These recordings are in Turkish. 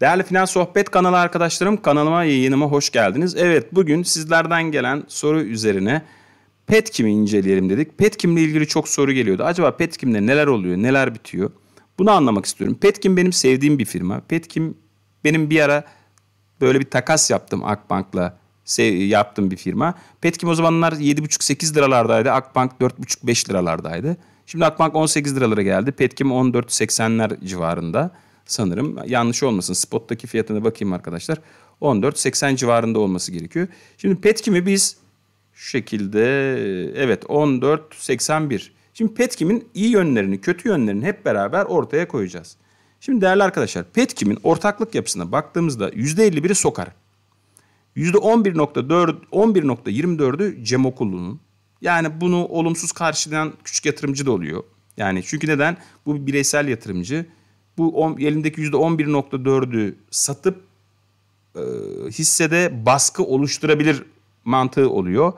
Değerli Final Sohbet kanalı arkadaşlarım, kanalıma yayınıma hoş geldiniz. Evet, bugün sizlerden gelen soru üzerine Petkim'i inceleyelim dedik. Petkim'le ilgili çok soru geliyordu. Acaba Petkim'de neler oluyor, neler bitiyor? Bunu anlamak istiyorum. Petkim benim sevdiğim bir firma. Petkim benim bir ara böyle bir takas yaptım Akbank'la yaptım bir firma. Petkim o zamanlar 7,5-8 liralardaydı. Akbank 4,5-5 liralardaydı. Şimdi Akbank 18 liralara geldi. Petkim 14-80'ler civarında sanırım. Yanlış olmasın. Spot'taki fiyatına bakayım arkadaşlar. 14.80 civarında olması gerekiyor. Şimdi Petkim'i biz şu şekilde evet 14.81. Şimdi Petkim'in iyi yönlerini, kötü yönlerini hep beraber ortaya koyacağız. Şimdi değerli arkadaşlar Petkim'in ortaklık yapısına baktığımızda %51'i Sokar. %11.4 11.24'ü Cem Okullu'nun. Yani bunu olumsuz karşılayan küçük yatırımcı da oluyor. Yani çünkü neden? Bu bir bireysel yatırımcı bu on, elindeki %11.4'ü satıp e, hissede baskı oluşturabilir mantığı oluyor.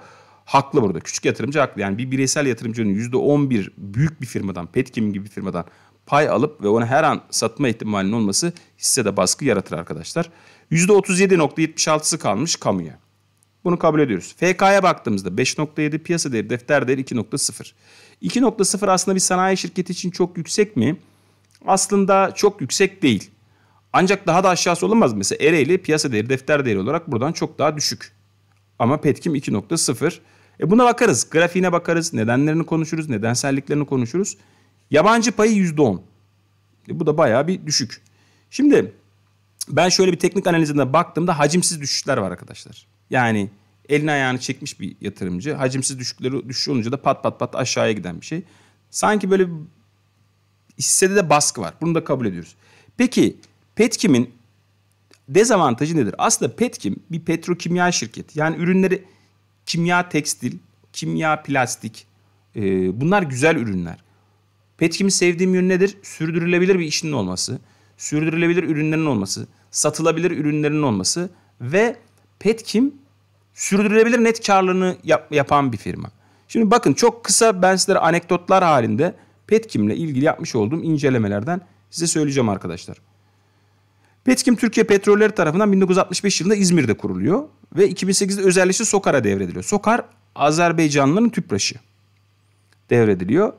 Haklı burada. Küçük yatırımcı haklı. Yani bir bireysel yatırımcının %11 büyük bir firmadan, Petkim gibi bir firmadan pay alıp ve onu her an satma ihtimalinin olması hissede baskı yaratır arkadaşlar. %37.76'sı kalmış kamuya. Bunu kabul ediyoruz. FK'ya baktığımızda 5.7 piyasa değeri, defter değeri 2.0. 2.0 aslında bir sanayi şirketi için çok yüksek mi? aslında çok yüksek değil. Ancak daha da aşağısı olamaz. Mesela Ereğli piyasa değeri, defter değeri olarak buradan çok daha düşük. Ama Petkim 2.0. E buna bakarız. Grafiğine bakarız. Nedenlerini konuşuruz. Nedenselliklerini konuşuruz. Yabancı payı %10. E bu da bayağı bir düşük. Şimdi ben şöyle bir teknik analizine baktığımda hacimsiz düşüşler var arkadaşlar. Yani elini ayağını çekmiş bir yatırımcı. Hacimsiz düşükleri düşüş olunca da pat pat pat aşağıya giden bir şey. Sanki böyle hissede de baskı var. Bunu da kabul ediyoruz. Peki Petkim'in dezavantajı nedir? Aslında Petkim bir petrokimya şirketi. Yani ürünleri kimya tekstil, kimya plastik. E, bunlar güzel ürünler. Petkim'i sevdiğim yön nedir? Sürdürülebilir bir işinin olması, sürdürülebilir ürünlerin olması, satılabilir ürünlerin olması ve Petkim sürdürülebilir net karlılığını yap, yapan bir firma. Şimdi bakın çok kısa ben sizlere anekdotlar halinde Petkim ile ilgili yapmış olduğum incelemelerden size söyleyeceğim arkadaşlar. Petkim Türkiye Petrolleri tarafından 1965 yılında İzmir'de kuruluyor ve 2008'de özelleşti Sokar'a devrediliyor. Sokar Azerbaycanlıların tüpraşı devrediliyor.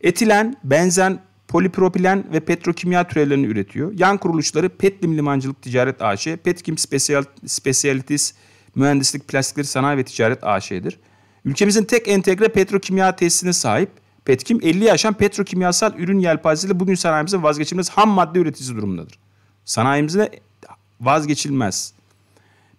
Etilen, benzen, polipropilen ve petrokimya türevlerini üretiyor. Yan kuruluşları Petlim Limancılık Ticaret AŞ, Petkim Special, Specialities Mühendislik Plastikleri Sanayi ve Ticaret AŞ'dir. Ülkemizin tek entegre petrokimya tesisine sahip Petkim 50 yaşan petrokimyasal ürün yelpazesiyle bugün sanayimizin vazgeçilmez ham madde üreticisi durumundadır. Sanayimizde vazgeçilmez.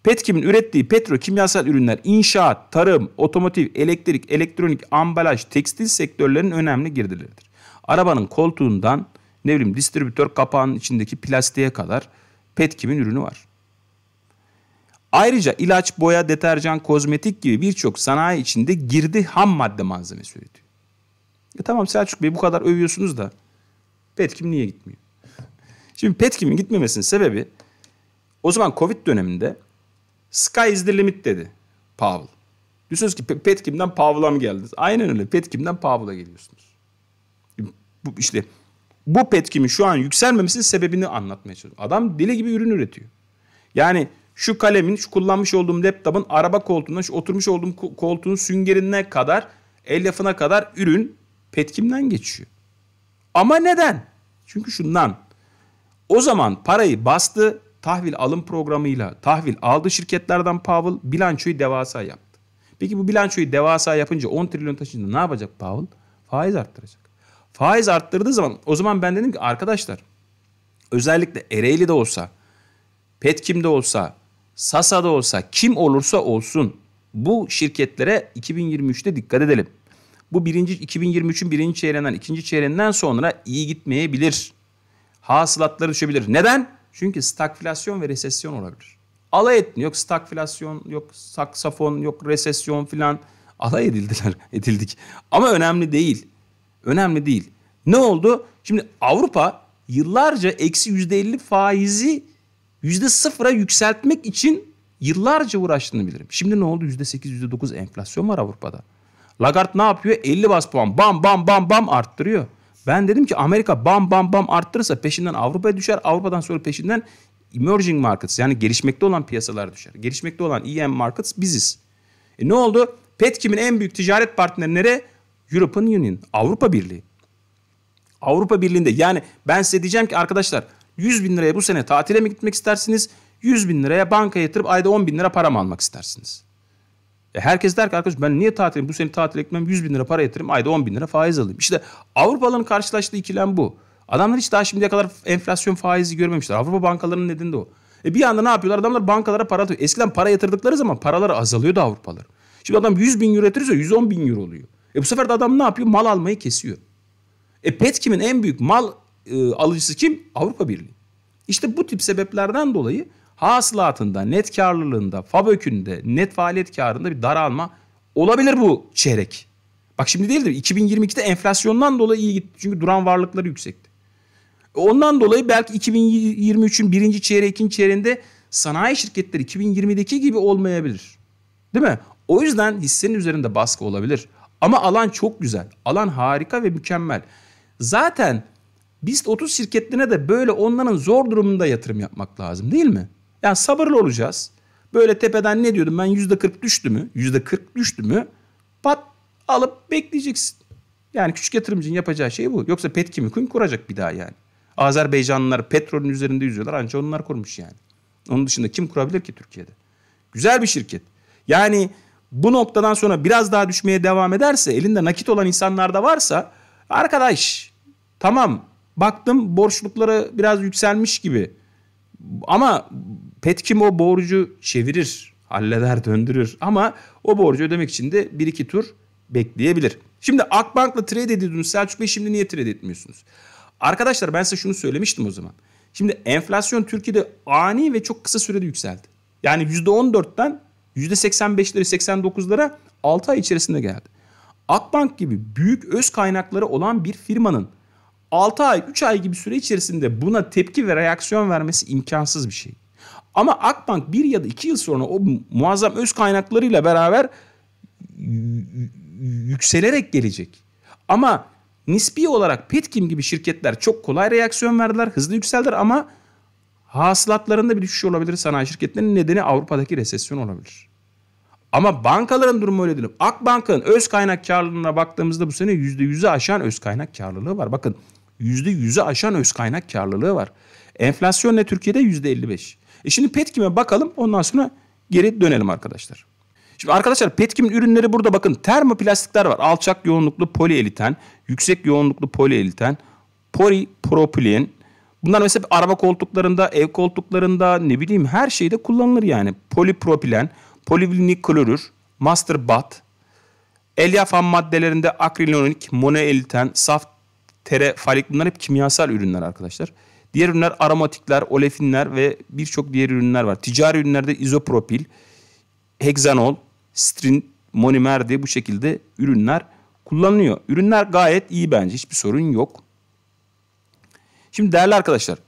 Petkim'in ürettiği petrokimyasal ürünler inşaat, tarım, otomotiv, elektrik, elektronik, ambalaj, tekstil sektörlerinin önemli girdileridir. Arabanın koltuğundan ne bileyim distribütör kapağının içindeki plastiğe kadar Petkim'in ürünü var. Ayrıca ilaç, boya, deterjan, kozmetik gibi birçok sanayi içinde girdi ham madde malzeme üretiyor. E tamam Selçuk Bey bu kadar övüyorsunuz da Petkim niye gitmiyor? Şimdi Petkim'in gitmemesinin sebebi o zaman Covid döneminde sky is the limit dedi Pavel. Diyorsunuz ki Petkim'den Powell'a mı geldiniz? Aynen öyle Petkim'den Powell'a geliyorsunuz. Bu, işte bu Petkim'in şu an yükselmemesinin sebebini anlatmaya çalışıyorum. Adam deli gibi ürün üretiyor. Yani şu kalemin, şu kullanmış olduğum laptopun araba koltuğundan, şu oturmuş olduğum koltuğun süngerine kadar, el kadar ürün Petkim'den geçiyor. Ama neden? Çünkü şundan. O zaman parayı bastı tahvil alım programıyla tahvil aldı şirketlerden Powell bilançoyu devasa yaptı. Peki bu bilançoyu devasa yapınca 10 trilyon taşınca ne yapacak Powell? Faiz arttıracak. Faiz arttırdığı zaman o zaman ben dedim ki arkadaşlar özellikle Ereğli'de olsa, Petkim'de olsa, Sasa'da olsa kim olursa olsun bu şirketlere 2023'te dikkat edelim. Bu birinci 2023'ün birinci çeyreğinden, ikinci çeyreğinden sonra iyi gitmeyebilir. Hasılatları düşebilir. Neden? Çünkü stagflasyon ve resesyon olabilir. Alay ettin. Yok stagflasyon, yok saksafon, yok resesyon filan. Alay edildiler, edildik. Ama önemli değil. Önemli değil. Ne oldu? Şimdi Avrupa yıllarca eksi yüzde elli faizi yüzde sıfıra yükseltmek için yıllarca uğraştığını bilirim. Şimdi ne oldu? Yüzde sekiz, yüzde dokuz enflasyon var Avrupa'da. Lagarde ne yapıyor? 50 bas puan bam bam bam bam arttırıyor. Ben dedim ki Amerika bam bam bam arttırırsa peşinden Avrupa'ya düşer. Avrupa'dan sonra peşinden emerging markets yani gelişmekte olan piyasalar düşer. Gelişmekte olan EM markets biziz. E ne oldu? Petkim'in en büyük ticaret partnerleri European Union, Avrupa Birliği. Avrupa Birliği'nde yani ben size diyeceğim ki arkadaşlar 100 bin liraya bu sene tatile mi gitmek istersiniz? 100 bin liraya banka yatırıp ayda 10 bin lira para mı almak istersiniz? E herkes der ki arkadaş ben niye tatil bu seni tatil etmem 100 bin lira para yatırayım ayda 10 bin lira faiz alayım. İşte Avrupalıların karşılaştığı ikilem bu. Adamlar hiç daha şimdiye kadar enflasyon faizi görmemişler. Avrupa bankalarının nedeni de o. E bir anda ne yapıyorlar? Adamlar bankalara para atıyor. Eskiden para yatırdıkları zaman paraları azalıyordu Avrupalılar. Şimdi adam 100 bin euro yatırırsa 110 bin euro oluyor. E bu sefer de adam ne yapıyor? Mal almayı kesiyor. E Petkim'in en büyük mal e, alıcısı kim? Avrupa Birliği. İşte bu tip sebeplerden dolayı hasılatında, net karlılığında, fabökünde, net faaliyet karında bir daralma olabilir bu çeyrek. Bak şimdi değildir. 2022'de enflasyondan dolayı iyi gitti. Çünkü duran varlıkları yüksekti. E ondan dolayı belki 2023'ün birinci çeyreği, ikinci çeyreğinde sanayi şirketleri 2020'deki gibi olmayabilir. Değil mi? O yüzden hissenin üzerinde baskı olabilir. Ama alan çok güzel. Alan harika ve mükemmel. Zaten BIST 30 şirketine de böyle onların zor durumunda yatırım yapmak lazım değil mi? Yani sabırlı olacağız. Böyle tepeden ne diyordum ben yüzde kırk düştü mü? Yüzde kırk düştü mü? Pat alıp bekleyeceksin. Yani küçük yatırımcının yapacağı şey bu. Yoksa Petkimikun kuracak bir daha yani. Azerbaycanlılar petrolün üzerinde yüzüyorlar ancak onlar kurmuş yani. Onun dışında kim kurabilir ki Türkiye'de? Güzel bir şirket. Yani bu noktadan sonra biraz daha düşmeye devam ederse elinde nakit olan insanlar da varsa arkadaş tamam baktım borçlukları biraz yükselmiş gibi ama Petkim o borcu çevirir, halleder, döndürür ama o borcu ödemek için de bir iki tur bekleyebilir. Şimdi Akbank'la trade ediyordunuz Selçuk Bey şimdi niye trade etmiyorsunuz? Arkadaşlar ben size şunu söylemiştim o zaman. Şimdi enflasyon Türkiye'de ani ve çok kısa sürede yükseldi. Yani %14'ten %85'leri 89'lara 6 ay içerisinde geldi. Akbank gibi büyük öz kaynakları olan bir firmanın 6 ay 3 ay gibi süre içerisinde buna tepki ve reaksiyon vermesi imkansız bir şey. Ama Akbank bir ya da iki yıl sonra o muazzam öz kaynaklarıyla beraber yükselerek gelecek. Ama nispi olarak Petkim gibi şirketler çok kolay reaksiyon verdiler, hızlı yükseldiler ama hasılatlarında bir düşüş olabilir sanayi şirketlerinin nedeni Avrupa'daki resesyon olabilir. Ama bankaların durumu öyle değil. Akbank'ın öz kaynak karlılığına baktığımızda bu sene yüzde yüzü aşan öz kaynak karlılığı var. Bakın yüzde yüzü aşan öz kaynak karlılığı var. Enflasyon ne Türkiye'de yüzde %55. E şimdi Petkim'e bakalım ondan sonra geri dönelim arkadaşlar. Şimdi arkadaşlar Petkim'in ürünleri burada bakın termoplastikler var. Alçak yoğunluklu polieliten, yüksek yoğunluklu polieliten, polipropilen. Bunlar mesela araba koltuklarında, ev koltuklarında ne bileyim her şeyde kullanılır yani. Polipropilen, polivilinik klorür, master bat, elyaf ham maddelerinde akrilinonik, monoeliten, saf tere, falik bunlar hep kimyasal ürünler arkadaşlar. Diğer ürünler aromatikler, olefinler ve birçok diğer ürünler var. Ticari ürünlerde izopropil, heksanol, strin, monomer diye bu şekilde ürünler kullanılıyor. Ürünler gayet iyi bence. Hiçbir sorun yok. Şimdi değerli arkadaşlar.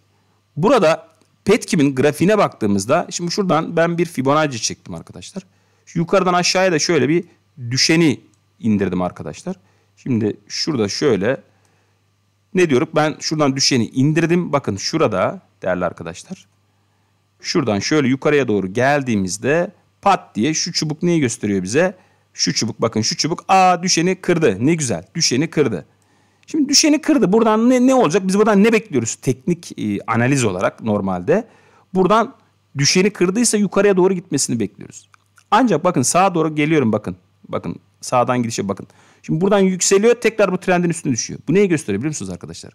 Burada Petkim'in grafiğine baktığımızda şimdi şuradan ben bir Fibonacci çektim arkadaşlar. Şu yukarıdan aşağıya da şöyle bir düşeni indirdim arkadaşlar. Şimdi şurada şöyle ne diyorum? Ben şuradan düşeni indirdim. Bakın şurada değerli arkadaşlar. Şuradan şöyle yukarıya doğru geldiğimizde pat diye şu çubuk neyi gösteriyor bize? Şu çubuk bakın şu çubuk a düşeni kırdı. Ne güzel düşeni kırdı. Şimdi düşeni kırdı. Buradan ne, ne olacak? Biz buradan ne bekliyoruz? Teknik e, analiz olarak normalde. Buradan düşeni kırdıysa yukarıya doğru gitmesini bekliyoruz. Ancak bakın sağa doğru geliyorum bakın. Bakın sağdan gidişe bakın. Şimdi buradan yükseliyor tekrar bu trendin üstüne düşüyor. Bu neyi gösteriyor biliyor musunuz arkadaşlar?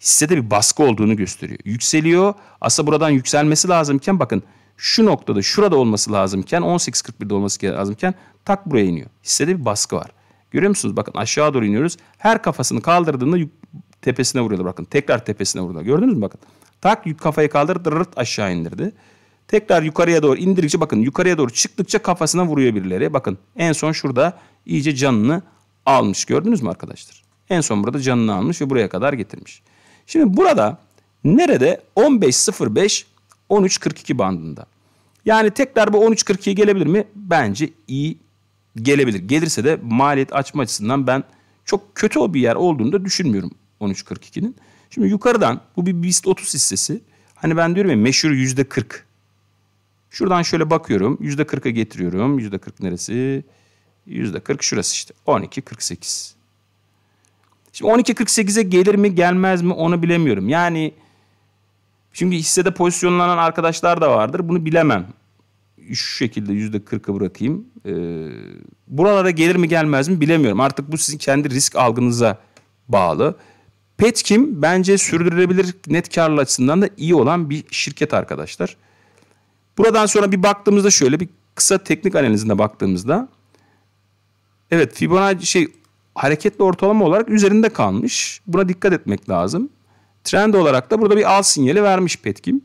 Hissede bir baskı olduğunu gösteriyor. Yükseliyor. Aslında buradan yükselmesi lazımken bakın şu noktada şurada olması lazımken 18.41'de olması lazımken tak buraya iniyor. Hissede bir baskı var. Görüyor musunuz? Bakın aşağı doğru iniyoruz. Her kafasını kaldırdığında tepesine vuruyorlar. Bakın tekrar tepesine vuruyorlar. Gördünüz mü bakın. Tak kafayı kaldırdı dırt aşağı indirdi. Tekrar yukarıya doğru indirdikçe bakın yukarıya doğru çıktıkça kafasına vuruyor birileri. Bakın en son şurada iyice canını almış. Gördünüz mü arkadaşlar? En son burada canını almış ve buraya kadar getirmiş. Şimdi burada nerede? 15.05 13.42 bandında. Yani tekrar bu 13.42'ye gelebilir mi? Bence iyi gelebilir. Gelirse de maliyet açma açısından ben çok kötü o bir yer olduğunu da düşünmüyorum 13.42'nin. Şimdi yukarıdan bu bir BIST 30 hissesi. Hani ben diyorum ya meşhur %40. Şuradan şöyle bakıyorum. %40'a getiriyorum. %40 neresi? Yüzde %40 şurası işte. 12.48. Şimdi 12.48'e gelir mi gelmez mi onu bilemiyorum. Yani şimdi hissede pozisyonlanan arkadaşlar da vardır. Bunu bilemem. Şu şekilde yüzde %40'ı bırakayım. Ee, buralara gelir mi gelmez mi bilemiyorum. Artık bu sizin kendi risk algınıza bağlı. Petkim bence sürdürülebilir net karlı açısından da iyi olan bir şirket arkadaşlar. Buradan sonra bir baktığımızda şöyle bir kısa teknik analizine baktığımızda Evet Fibonacci şey hareketli ortalama olarak üzerinde kalmış. Buna dikkat etmek lazım. Trend olarak da burada bir al sinyali vermiş Petkim.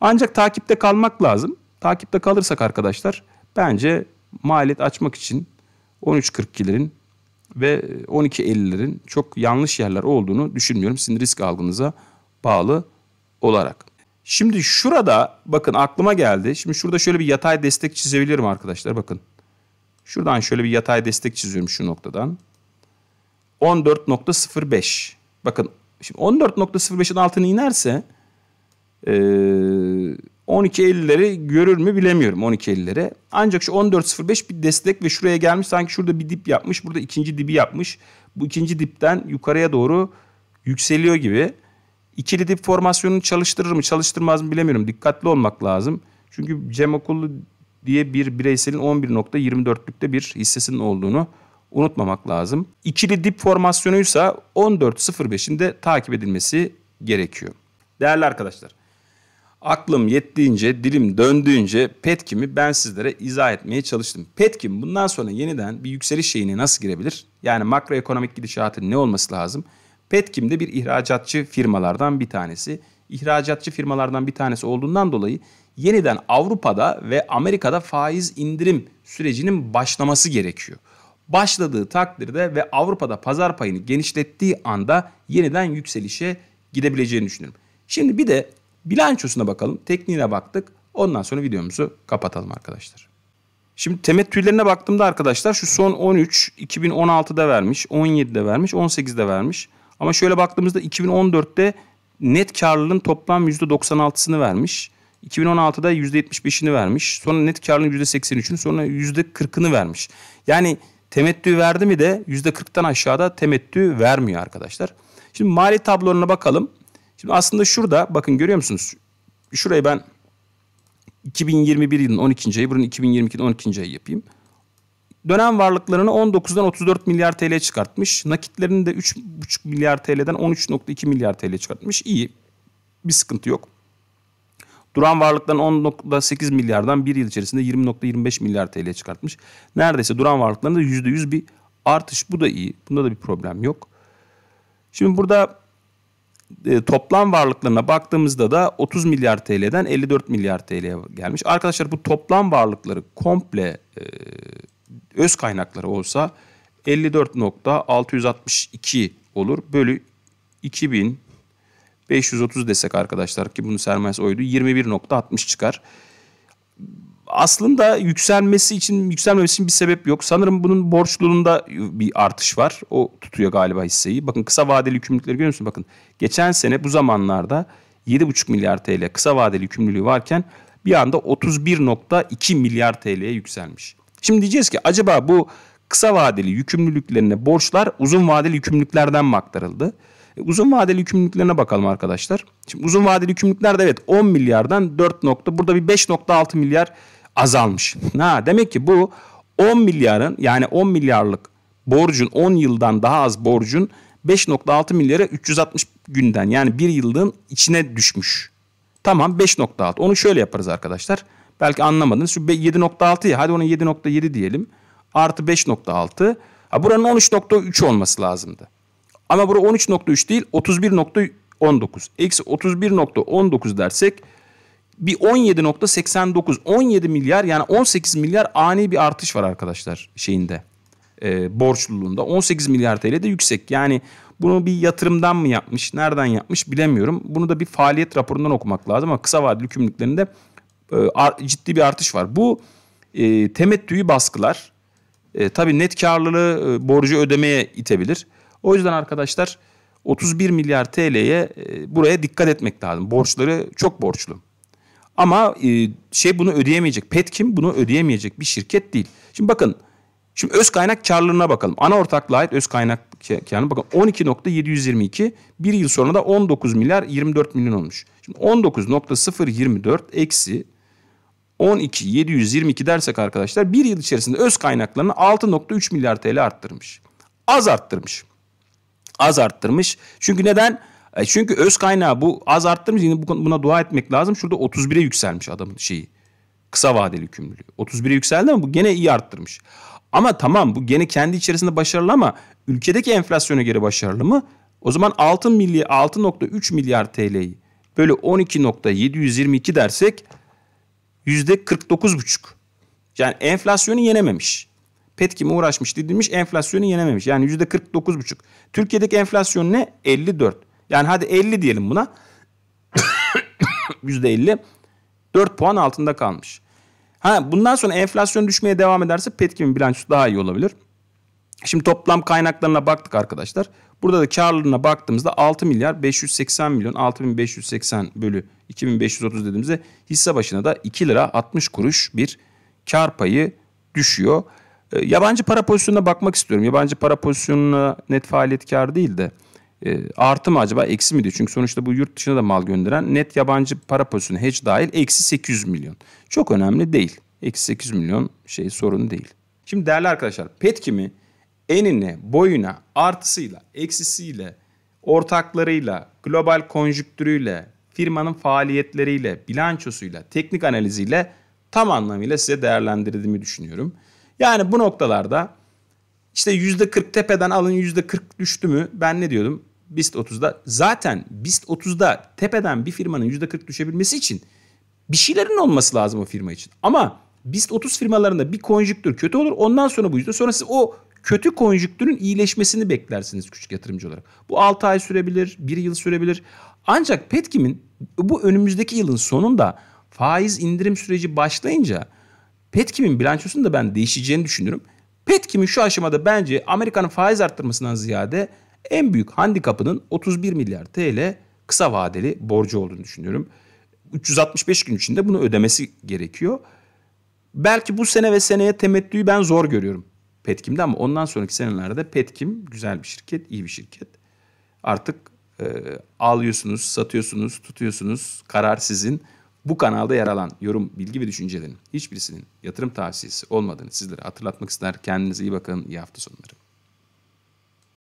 Ancak takipte kalmak lazım. Takipte kalırsak arkadaşlar bence maliyet açmak için 13.42'lerin ve 12.50'lerin çok yanlış yerler olduğunu düşünmüyorum. Sizin risk algınıza bağlı olarak. Şimdi şurada bakın aklıma geldi. Şimdi şurada şöyle bir yatay destek çizebilirim arkadaşlar bakın. Şuradan şöyle bir yatay destek çiziyorum şu noktadan. 14.05. Bakın şimdi 14.05'in altını inerse e, 12.50'leri görür mü bilemiyorum 12.50'leri. Ancak şu 14.05 bir destek ve şuraya gelmiş sanki şurada bir dip yapmış. Burada ikinci dibi yapmış. Bu ikinci dipten yukarıya doğru yükseliyor gibi. İkili dip formasyonunu çalıştırır mı çalıştırmaz mı bilemiyorum. Dikkatli olmak lazım. Çünkü Cem Okullu diye bir bireyselin 11.24'lükte bir hissesinin olduğunu unutmamak lazım. İkili dip formasyonuysa 14.05'in de takip edilmesi gerekiyor. Değerli arkadaşlar, aklım yettiğince, dilim döndüğünce Petkim'i ben sizlere izah etmeye çalıştım. Petkim bundan sonra yeniden bir yükseliş şeyine nasıl girebilir? Yani makroekonomik gidişatın ne olması lazım? Petkim de bir ihracatçı firmalardan bir tanesi. İhracatçı firmalardan bir tanesi olduğundan dolayı yeniden Avrupa'da ve Amerika'da faiz indirim sürecinin başlaması gerekiyor. Başladığı takdirde ve Avrupa'da pazar payını genişlettiği anda yeniden yükselişe gidebileceğini düşünüyorum. Şimdi bir de bilançosuna bakalım. Tekniğine baktık. Ondan sonra videomuzu kapatalım arkadaşlar. Şimdi temettülerine baktığımda arkadaşlar şu son 13 2016'da vermiş, 17'de vermiş, 18'de vermiş. Ama şöyle baktığımızda 2014'te net karlılığın toplam %96'sını vermiş. 2016'da %75'ini vermiş. Sonra net karlılığın %83'ünü sonra %40'ını vermiş. Yani temettü verdi mi de %40'tan aşağıda temettü vermiyor arkadaşlar. Şimdi mali tablolarına bakalım. Şimdi aslında şurada bakın görüyor musunuz? Şurayı ben 2021 yılının 12. ayı, bunun 2022'nin 12. ayı yapayım. Dönem varlıklarını 19'dan 34 milyar TL çıkartmış. Nakitlerini de 3,5 milyar TL'den 13.2 milyar TL çıkartmış. İyi. Bir sıkıntı yok. Duran varlıkların 10.8 milyardan bir yıl içerisinde 20.25 milyar TL çıkartmış. Neredeyse duran varlıklarında %100 bir artış. Bu da iyi. Bunda da bir problem yok. Şimdi burada e, toplam varlıklarına baktığımızda da 30 milyar TL'den 54 milyar TL'ye gelmiş. Arkadaşlar bu toplam varlıkları komple e, öz kaynakları olsa 54.662 olur bölü 2000 530 desek arkadaşlar ki bunun sermayesi oydu 21.60 çıkar. Aslında yükselmesi için yükselmemesi için bir sebep yok. Sanırım bunun borçluluğunda bir artış var. O tutuyor galiba hisseyi. Bakın kısa vadeli yükümlülükleri görüyor musunuz? Bakın geçen sene bu zamanlarda 7,5 milyar TL kısa vadeli yükümlülüğü varken bir anda 31.2 milyar TL'ye yükselmiş. Şimdi diyeceğiz ki acaba bu kısa vadeli yükümlülüklerine borçlar uzun vadeli yükümlülüklerden mi aktarıldı? E, uzun vadeli yükümlülüklerine bakalım arkadaşlar. Şimdi uzun vadeli yükümlülükler de evet 10 milyardan 4 nokta burada bir 5.6 milyar azalmış. Ha, demek ki bu 10 milyarın yani 10 milyarlık borcun 10 yıldan daha az borcun 5.6 milyara 360 günden yani bir yılın içine düşmüş. Tamam 5.6 onu şöyle yaparız arkadaşlar. Belki anlamadınız. Şu 7.6 ya hadi ona 7.7 diyelim. Artı 5.6. Ha buranın 13.3 olması lazımdı. Ama bura 13.3 değil 31.19. Eksi 31.19 dersek bir 17.89 17 milyar yani 18 milyar ani bir artış var arkadaşlar şeyinde e, borçluluğunda 18 milyar TL de yüksek yani bunu bir yatırımdan mı yapmış nereden yapmış bilemiyorum bunu da bir faaliyet raporundan okumak lazım ama kısa vadeli kümlüklerinde e, ar, ciddi bir artış var bu e, temettüyü baskılar e, tabii net karlılığı e, borcu ödemeye itebilir o yüzden arkadaşlar 31 milyar TL'ye e, buraya dikkat etmek lazım. Borçları çok borçlu. Ama e, şey bunu ödeyemeyecek. Petkim bunu ödeyemeyecek bir şirket değil. Şimdi bakın Şimdi öz kaynak karlarına bakalım. Ana ortaklığa ait öz kaynak karına bakın 12.722 bir yıl sonra da 19 milyar 24 milyon olmuş. Şimdi 19.024 eksi 12.722 dersek arkadaşlar bir yıl içerisinde öz kaynaklarını 6.3 milyar TL arttırmış. Az arttırmış az arttırmış. Çünkü neden? E çünkü öz kaynağı bu az arttırmış. Yine buna dua etmek lazım. Şurada 31'e yükselmiş adamın şeyi. Kısa vadeli yükümlülüğü. 31'e yükseldi ama bu gene iyi arttırmış. Ama tamam bu gene kendi içerisinde başarılı ama ülkedeki enflasyona göre başarılı mı? O zaman 6 milyar 6.3 milyar TL'yi böyle 12.722 dersek %49,5. Yani enflasyonu yenememiş. Petkim'e uğraşmış didilmiş enflasyonu yenememiş. Yani yüzde %49,5. Türkiye'deki enflasyon ne? 54. Yani hadi 50 diyelim buna. %50. 4 puan altında kalmış. Ha bundan sonra enflasyon düşmeye devam ederse Petkim'in bilançosu daha iyi olabilir. Şimdi toplam kaynaklarına baktık arkadaşlar. Burada da karlarına baktığımızda 6 milyar 580 milyon 6580 bölü 2530 dediğimizde hisse başına da 2 lira 60 kuruş bir kar payı düşüyor. E, yabancı para pozisyonuna bakmak istiyorum. Yabancı para pozisyonuna net faaliyet kar değil de e, artı mı acaba eksi mi diyor. Çünkü sonuçta bu yurt dışına da mal gönderen net yabancı para pozisyonu hedge dahil eksi 800 milyon. Çok önemli değil. Eksi 800 milyon şey sorun değil. Şimdi değerli arkadaşlar Petkim'i enine, boyuna, artısıyla, eksisiyle, ortaklarıyla, global konjüktürüyle, firmanın faaliyetleriyle, bilançosuyla, teknik analiziyle tam anlamıyla size değerlendirdiğimi düşünüyorum. Yani bu noktalarda işte yüzde %40 tepeden alın %40 düştü mü ben ne diyordum? BIST 30'da zaten BIST 30'da tepeden bir firmanın yüzde %40 düşebilmesi için bir şeylerin olması lazım o firma için. Ama BIST 30 firmalarında bir konjüktür kötü olur. Ondan sonra bu yüzde sonra siz o kötü konjüktürün iyileşmesini beklersiniz küçük yatırımcı olarak. Bu 6 ay sürebilir, 1 yıl sürebilir. Ancak Petkim'in bu önümüzdeki yılın sonunda faiz indirim süreci başlayınca Petkim'in bilançosunun da ben değişeceğini düşünüyorum. Petkim'in şu aşamada bence Amerika'nın faiz arttırmasından ziyade en büyük handikapının 31 milyar TL kısa vadeli borcu olduğunu düşünüyorum. 365 gün içinde bunu ödemesi gerekiyor. Belki bu sene ve seneye temettüyü ben zor görüyorum Petkim'de ama ondan sonraki senelerde Petkim güzel bir şirket, iyi bir şirket. Artık e, alıyorsunuz, satıyorsunuz, tutuyorsunuz. Karar sizin. Bu kanalda yer alan yorum, bilgi ve düşüncelerin hiçbirisinin yatırım tavsiyesi olmadığını sizlere hatırlatmak ister. Kendinize iyi bakın. İyi hafta sonları.